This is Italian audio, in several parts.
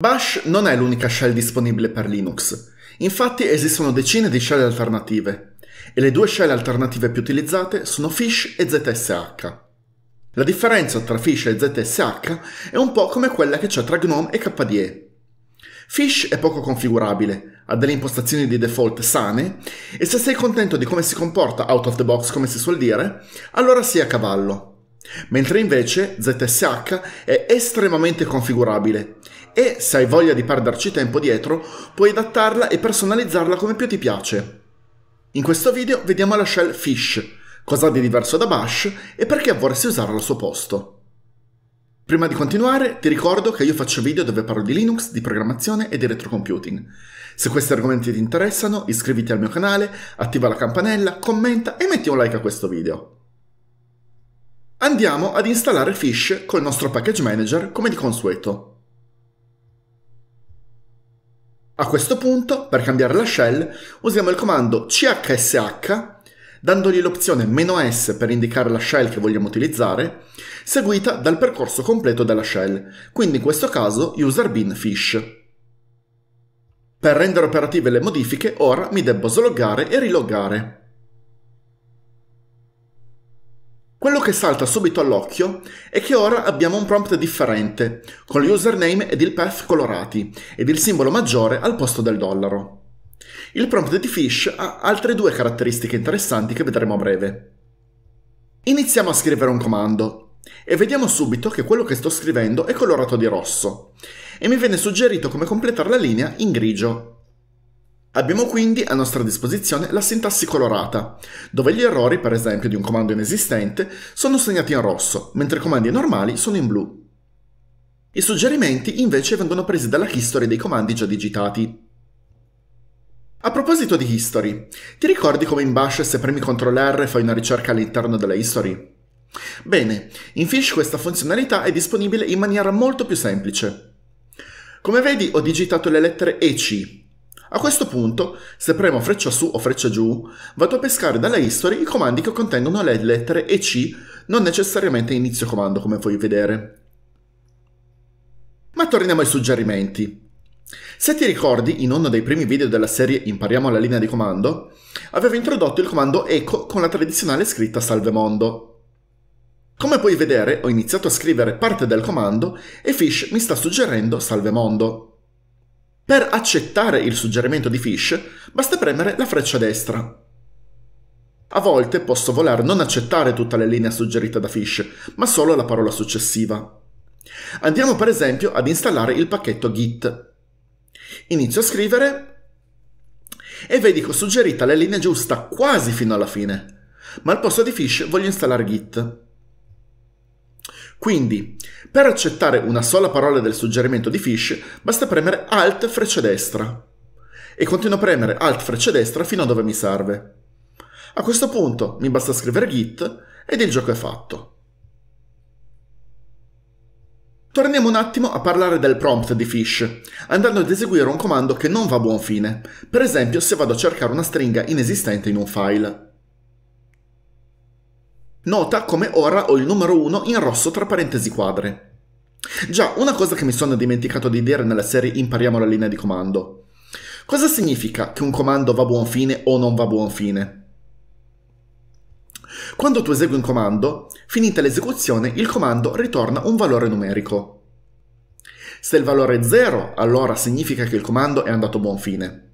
Bash non è l'unica shell disponibile per Linux, infatti esistono decine di shell alternative, e le due shell alternative più utilizzate sono Fish e ZSH. La differenza tra Fish e ZSH è un po' come quella che c'è tra GNOME e KDE. Fish è poco configurabile, ha delle impostazioni di default sane, e se sei contento di come si comporta out of the box come si suol dire, allora sei a cavallo. Mentre invece ZSH è estremamente configurabile e, se hai voglia di perderci tempo dietro, puoi adattarla e personalizzarla come più ti piace. In questo video vediamo la shell Fish, cosa di diverso da Bash e perché vorresti usarla al suo posto. Prima di continuare, ti ricordo che io faccio video dove parlo di Linux, di programmazione e di retrocomputing. Se questi argomenti ti interessano, iscriviti al mio canale, attiva la campanella, commenta e metti un like a questo video. Andiamo ad installare Fish col nostro package manager come di consueto. A questo punto, per cambiare la shell, usiamo il comando chsh dandogli l'opzione "-s" per indicare la shell che vogliamo utilizzare, seguita dal percorso completo della shell, quindi in questo caso user bin fish. Per rendere operative le modifiche ora mi devo sloggare e riloggare. Quello che salta subito all'occhio è che ora abbiamo un prompt differente, con l'username ed il path colorati, ed il simbolo maggiore al posto del dollaro. Il prompt di Fish ha altre due caratteristiche interessanti che vedremo a breve. Iniziamo a scrivere un comando, e vediamo subito che quello che sto scrivendo è colorato di rosso, e mi viene suggerito come completare la linea in grigio. Abbiamo quindi a nostra disposizione la sintassi colorata, dove gli errori, per esempio, di un comando inesistente sono segnati in rosso, mentre i comandi normali sono in blu. I suggerimenti invece vengono presi dalla history dei comandi già digitati. A proposito di history, ti ricordi come in Bash se premi CTRL R fai una ricerca all'interno della history? Bene, in Fish questa funzionalità è disponibile in maniera molto più semplice. Come vedi ho digitato le lettere EC, a questo punto, se premo freccia su o freccia giù, vado a pescare dalla history i comandi che contengono le lettere e C, non necessariamente inizio comando come puoi vedere. Ma torniamo ai suggerimenti. Se ti ricordi, in uno dei primi video della serie Impariamo la linea di comando, avevo introdotto il comando eco con la tradizionale scritta salve mondo. Come puoi vedere, ho iniziato a scrivere parte del comando e Fish mi sta suggerendo salve mondo. Per accettare il suggerimento di Fish basta premere la freccia destra. A volte posso voler non accettare tutta la linea suggerita da Fish, ma solo la parola successiva. Andiamo per esempio ad installare il pacchetto git. Inizio a scrivere e vedi che ho suggerita la linea giusta quasi fino alla fine, ma al posto di Fish voglio installare git. Quindi, per accettare una sola parola del suggerimento di Fish, basta premere Alt freccia destra. E continuo a premere Alt freccia destra fino a dove mi serve. A questo punto mi basta scrivere git ed il gioco è fatto. Torniamo un attimo a parlare del prompt di Fish, andando ad eseguire un comando che non va a buon fine, per esempio se vado a cercare una stringa inesistente in un file nota come ora ho il numero 1 in rosso tra parentesi quadre. Già, una cosa che mi sono dimenticato di dire nella serie Impariamo la linea di comando. Cosa significa che un comando va a buon fine o non va a buon fine? Quando tu esegui un comando, finita l'esecuzione, il comando ritorna un valore numerico. Se il valore è 0, allora significa che il comando è andato a buon fine.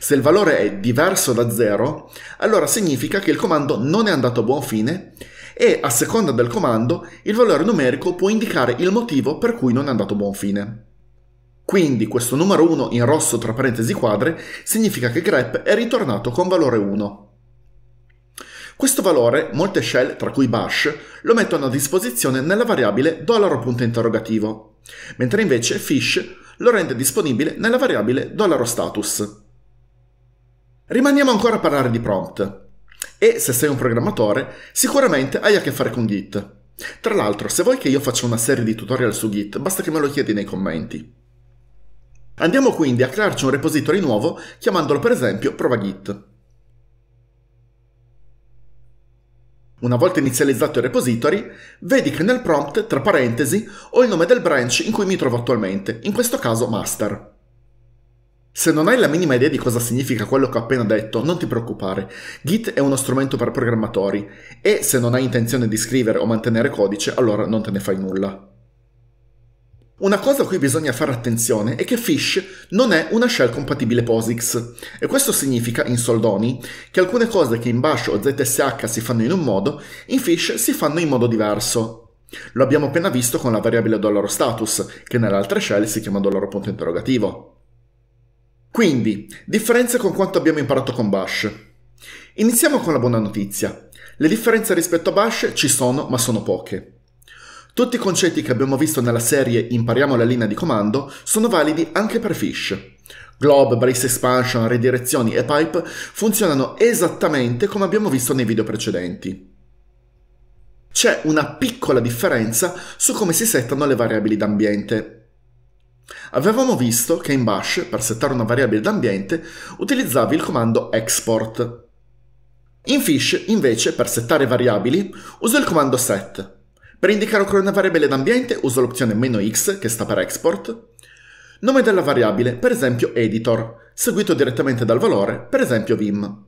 Se il valore è diverso da 0, allora significa che il comando non è andato a buon fine e a seconda del comando il valore numerico può indicare il motivo per cui non è andato a buon fine. Quindi questo numero 1 in rosso tra parentesi quadre significa che grep è ritornato con valore 1. Questo valore molte shell, tra cui bash, lo mettono a disposizione nella variabile dollaro punto interrogativo, mentre invece fish lo rende disponibile nella variabile dollaro status. Rimaniamo ancora a parlare di prompt. E se sei un programmatore, sicuramente hai a che fare con Git. Tra l'altro, se vuoi che io faccia una serie di tutorial su Git, basta che me lo chiedi nei commenti. Andiamo quindi a crearci un repository nuovo chiamandolo per esempio prova Git. Una volta inizializzato il repository, vedi che nel prompt, tra parentesi, ho il nome del branch in cui mi trovo attualmente, in questo caso master. Se non hai la minima idea di cosa significa quello che ho appena detto, non ti preoccupare. Git è uno strumento per programmatori e se non hai intenzione di scrivere o mantenere codice, allora non te ne fai nulla. Una cosa a cui bisogna fare attenzione è che Fish non è una shell compatibile POSIX e questo significa, in soldoni, che alcune cose che in Bash o ZSH si fanno in un modo, in Fish si fanno in modo diverso. Lo abbiamo appena visto con la variabile $status, che nelle altre shell si chiama $.interrogativo. Quindi, differenze con quanto abbiamo imparato con Bash. Iniziamo con la buona notizia. Le differenze rispetto a Bash ci sono, ma sono poche. Tutti i concetti che abbiamo visto nella serie Impariamo la linea di comando sono validi anche per Fish. Globe, brace expansion, redirezioni e pipe funzionano esattamente come abbiamo visto nei video precedenti. C'è una piccola differenza su come si settano le variabili d'ambiente, Avevamo visto che in Bash, per settare una variabile d'ambiente, utilizzavi il comando export. In Fish, invece, per settare variabili, uso il comando set. Per indicare ancora una variabile d'ambiente uso l'opzione "-x", che sta per export. Nome della variabile, per esempio editor, seguito direttamente dal valore, per esempio vim.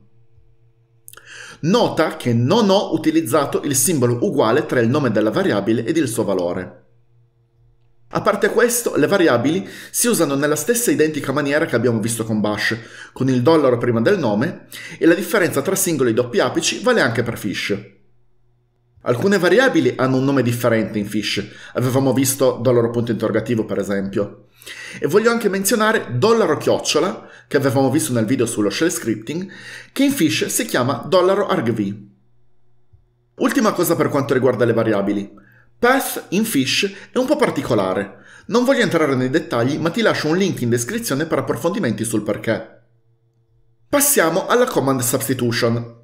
Nota che non ho utilizzato il simbolo uguale tra il nome della variabile ed il suo valore. A parte questo, le variabili si usano nella stessa identica maniera che abbiamo visto con Bash, con il dollaro prima del nome, e la differenza tra singoli e doppi apici vale anche per Fish. Alcune variabili hanno un nome differente in Fish, avevamo visto dollaro punto interrogativo per esempio. E voglio anche menzionare dollaro chiocciola, che avevamo visto nel video sullo shell scripting, che in Fish si chiama dollaro argv. Ultima cosa per quanto riguarda le variabili. Path in Fish è un po' particolare. Non voglio entrare nei dettagli, ma ti lascio un link in descrizione per approfondimenti sul perché. Passiamo alla command substitution.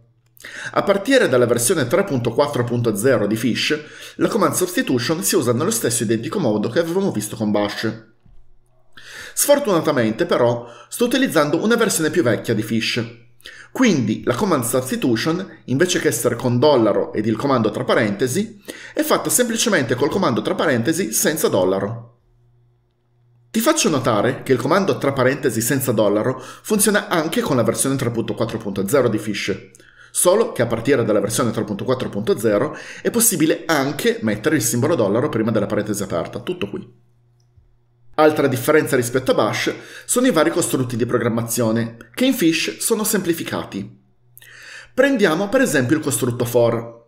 A partire dalla versione 3.4.0 di Fish, la command substitution si usa nello stesso identico modo che avevamo visto con Bash. Sfortunatamente però sto utilizzando una versione più vecchia di Fish. Quindi la command substitution, invece che essere con dollaro ed il comando tra parentesi, è fatta semplicemente col comando tra parentesi senza dollaro. Ti faccio notare che il comando tra parentesi senza dollaro funziona anche con la versione 3.4.0 di Fish, solo che a partire dalla versione 3.4.0 è possibile anche mettere il simbolo dollaro prima della parentesi aperta, tutto qui. Altra differenza rispetto a Bash sono i vari costrutti di programmazione, che in Fish sono semplificati. Prendiamo per esempio il costrutto for.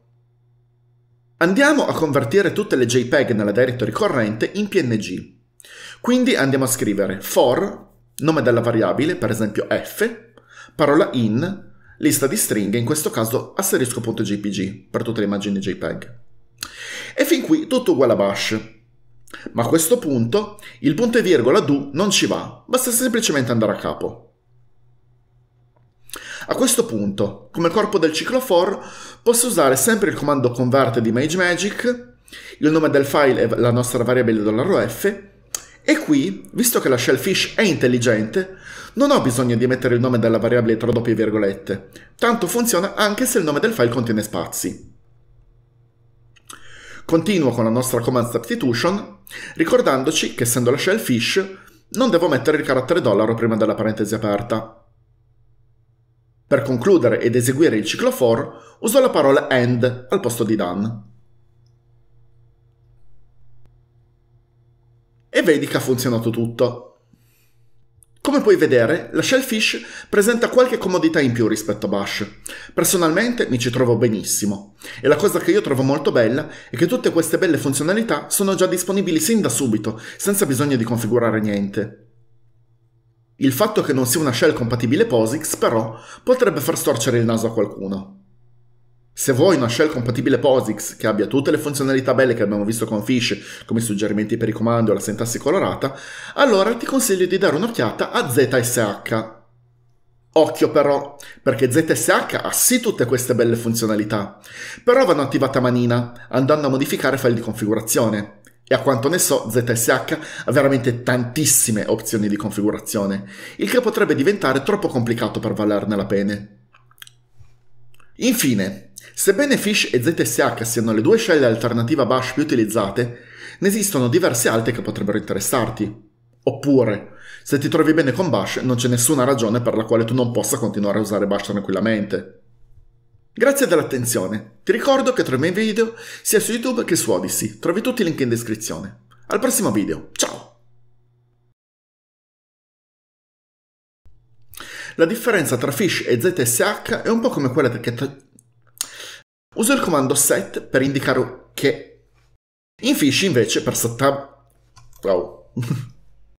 Andiamo a convertire tutte le JPEG nella directory corrente in PNG. Quindi andiamo a scrivere for, nome della variabile, per esempio f, parola in, lista di stringhe, in questo caso asterisco.jpg per tutte le immagini JPEG. E fin qui tutto uguale a bash. Ma a questo punto il punto e virgola do non ci va, basta semplicemente andare a capo. A questo punto, come corpo del ciclo for, posso usare sempre il comando convert di MageMagic, il nome del file è la nostra variabile $f, e qui, visto che la shellfish è intelligente, non ho bisogno di mettere il nome della variabile tra doppie virgolette, tanto funziona anche se il nome del file contiene spazi. Continuo con la nostra command substitution, ricordandoci che essendo la shell shellfish non devo mettere il carattere dollaro prima della parentesi aperta. Per concludere ed eseguire il ciclo for, uso la parola AND al posto di done. E vedi che ha funzionato tutto. Come puoi vedere, la Shellfish presenta qualche comodità in più rispetto a Bash. Personalmente mi ci trovo benissimo e la cosa che io trovo molto bella è che tutte queste belle funzionalità sono già disponibili sin da subito, senza bisogno di configurare niente. Il fatto che non sia una shell compatibile POSIX, però, potrebbe far storcere il naso a qualcuno. Se vuoi una shell compatibile POSIX che abbia tutte le funzionalità belle che abbiamo visto con Fish, come i suggerimenti per i comandi o la sintassi colorata, allora ti consiglio di dare un'occhiata a ZSH. Occhio però, perché ZSH ha sì tutte queste belle funzionalità, però vanno attivate a manina, andando a modificare file di configurazione. E a quanto ne so, ZSH ha veramente tantissime opzioni di configurazione, il che potrebbe diventare troppo complicato per valerne la pena. Infine, Sebbene Fish e ZSH siano le due shell a bash più utilizzate, ne esistono diverse altre che potrebbero interessarti. Oppure, se ti trovi bene con Bash, non c'è nessuna ragione per la quale tu non possa continuare a usare Bash tranquillamente. Grazie dell'attenzione. Ti ricordo che trovi i miei video sia su YouTube che su Odyssey. Trovi tutti i link in descrizione. Al prossimo video. Ciao! La differenza tra Fish e ZSH è un po' come quella che Uso il comando set per indicare che. In Fish invece per settare... Wow.